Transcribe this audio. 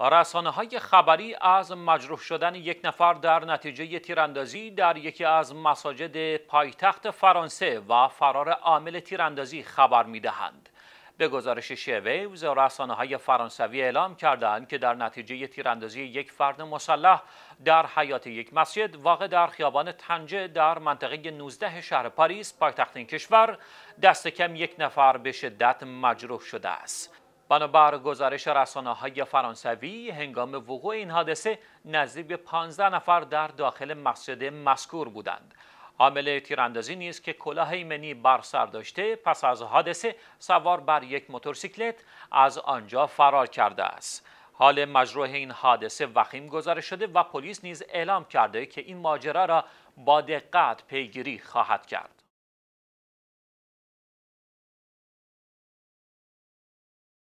رسانه های خبری از مجروح شدن یک نفر در نتیجه تیراندازی در یکی از مساجد پایتخت فرانسه و فرار عامل تیراندازی خبر می دهند. به گزارش شیویوز رسانه های فرانسوی اعلام کردند که در نتیجه تیراندازی یک فرد مسلح در حیات یک مسجد واقع در خیابان تنجه در منطقه 19 شهر پاریس پایتخت این کشور دست کم یک نفر به شدت مجروح شده است. بنابر گزارش رسانه های فرانسوی هنگام وقوع این حادثه نزدیک به 15 نفر در داخل مسجد مذکور بودند عامل تیراندازی نیست که کلاه ایمنی بر سر داشته پس از حادثه سوار بر یک موتورسیکلت از آنجا فرار کرده است حال مجروح این حادثه وخیم گزارش شده و پلیس نیز اعلام کرده که این ماجرا را با دقت پیگیری خواهد کرد